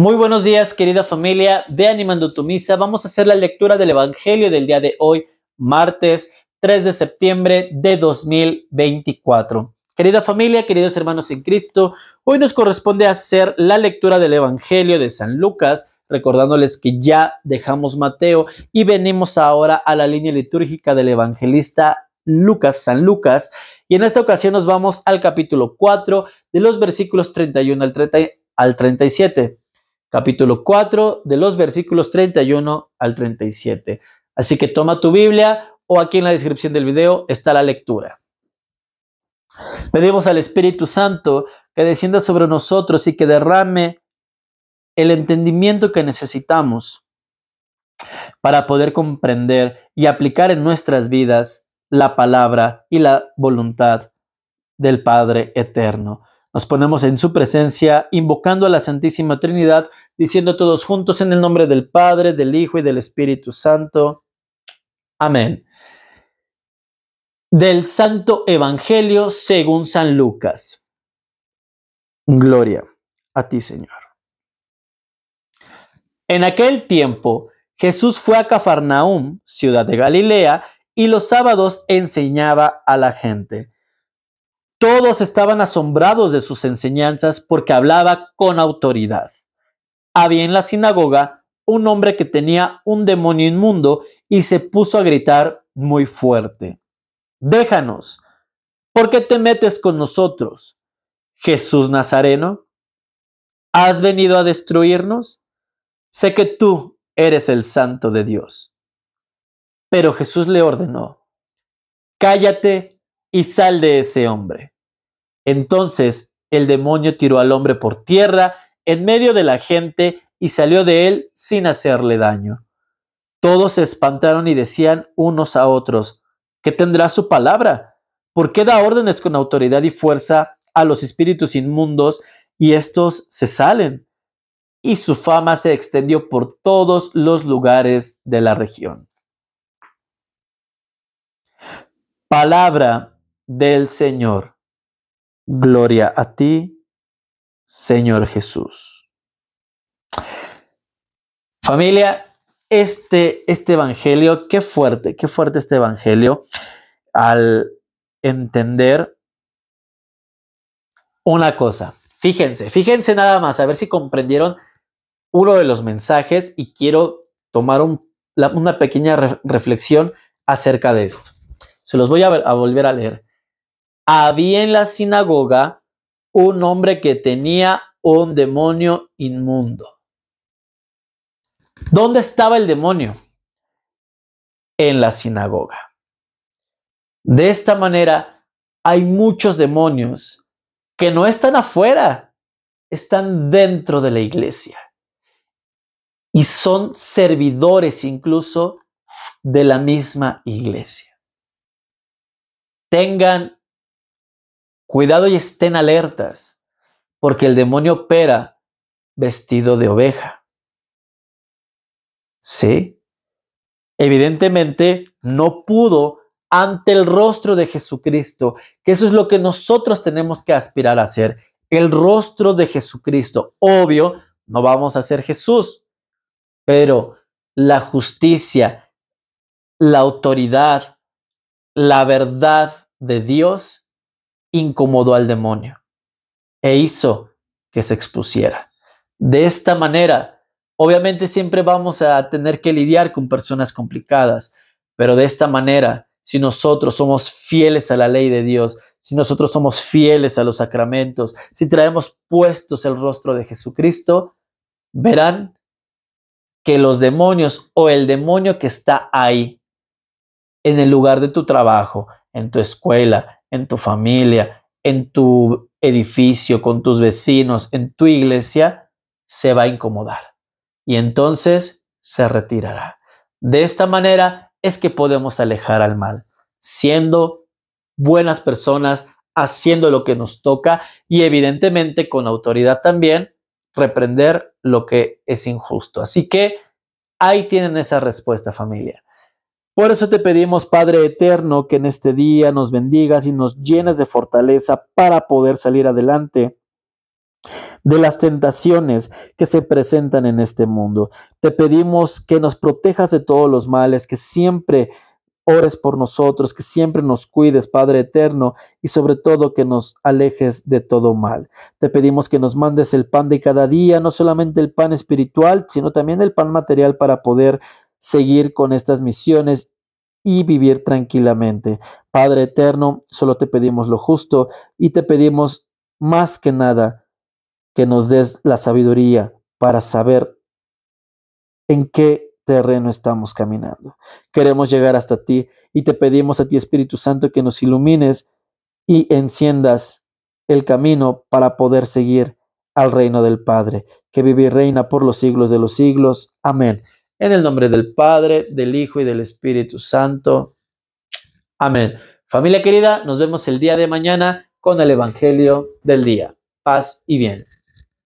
Muy buenos días, querida familia de Animando tu Misa. Vamos a hacer la lectura del Evangelio del día de hoy, martes 3 de septiembre de 2024. Querida familia, queridos hermanos en Cristo, hoy nos corresponde hacer la lectura del Evangelio de San Lucas, recordándoles que ya dejamos Mateo y venimos ahora a la línea litúrgica del evangelista Lucas, San Lucas, y en esta ocasión nos vamos al capítulo 4 de los versículos 31 al, al 37 capítulo 4, de los versículos 31 al 37. Así que toma tu Biblia o aquí en la descripción del video está la lectura. Pedimos al Espíritu Santo que descienda sobre nosotros y que derrame el entendimiento que necesitamos para poder comprender y aplicar en nuestras vidas la palabra y la voluntad del Padre Eterno. Nos ponemos en su presencia, invocando a la Santísima Trinidad, diciendo todos juntos en el nombre del Padre, del Hijo y del Espíritu Santo. Amén. Del Santo Evangelio según San Lucas. Gloria a ti, Señor. En aquel tiempo, Jesús fue a Cafarnaum, ciudad de Galilea, y los sábados enseñaba a la gente. Todos estaban asombrados de sus enseñanzas porque hablaba con autoridad. Había en la sinagoga un hombre que tenía un demonio inmundo y se puso a gritar muy fuerte. Déjanos, ¿por qué te metes con nosotros? Jesús Nazareno, ¿has venido a destruirnos? Sé que tú eres el santo de Dios. Pero Jesús le ordenó, cállate y sal de ese hombre. Entonces el demonio tiró al hombre por tierra en medio de la gente y salió de él sin hacerle daño. Todos se espantaron y decían unos a otros, ¿qué tendrá su palabra? ¿Por qué da órdenes con autoridad y fuerza a los espíritus inmundos y estos se salen? Y su fama se extendió por todos los lugares de la región. Palabra del Señor. Gloria a ti, Señor Jesús. Familia, este, este Evangelio, qué fuerte, qué fuerte este Evangelio al entender una cosa. Fíjense, fíjense nada más, a ver si comprendieron uno de los mensajes y quiero tomar una pequeña reflexión acerca de esto. Se los voy a volver a leer había en la sinagoga un hombre que tenía un demonio inmundo. ¿Dónde estaba el demonio? En la sinagoga. De esta manera, hay muchos demonios que no están afuera, están dentro de la iglesia. Y son servidores incluso de la misma iglesia. Tengan Cuidado y estén alertas, porque el demonio opera vestido de oveja. ¿Sí? Evidentemente no pudo ante el rostro de Jesucristo, que eso es lo que nosotros tenemos que aspirar a ser, el rostro de Jesucristo. Obvio, no vamos a ser Jesús, pero la justicia, la autoridad, la verdad de Dios incomodó al demonio e hizo que se expusiera. De esta manera, obviamente siempre vamos a tener que lidiar con personas complicadas, pero de esta manera, si nosotros somos fieles a la ley de Dios, si nosotros somos fieles a los sacramentos, si traemos puestos el rostro de Jesucristo, verán que los demonios o el demonio que está ahí, en el lugar de tu trabajo, en tu escuela, en tu familia, en tu edificio, con tus vecinos, en tu iglesia, se va a incomodar. Y entonces se retirará. De esta manera es que podemos alejar al mal, siendo buenas personas, haciendo lo que nos toca y evidentemente con autoridad también reprender lo que es injusto. Así que ahí tienen esa respuesta familia. Por eso te pedimos, Padre Eterno, que en este día nos bendigas y nos llenes de fortaleza para poder salir adelante de las tentaciones que se presentan en este mundo. Te pedimos que nos protejas de todos los males, que siempre ores por nosotros, que siempre nos cuides, Padre eterno, y sobre todo que nos alejes de todo mal. Te pedimos que nos mandes el pan de cada día, no solamente el pan espiritual, sino también el pan material para poder seguir con estas misiones y vivir tranquilamente. Padre eterno, solo te pedimos lo justo y te pedimos más que nada que nos des la sabiduría para saber en qué terreno estamos caminando. Queremos llegar hasta ti y te pedimos a ti Espíritu Santo que nos ilumines y enciendas el camino para poder seguir al reino del Padre, que vive y reina por los siglos de los siglos. Amén. En el nombre del Padre, del Hijo y del Espíritu Santo. Amén. Familia querida, nos vemos el día de mañana con el Evangelio del Día. Paz y bien.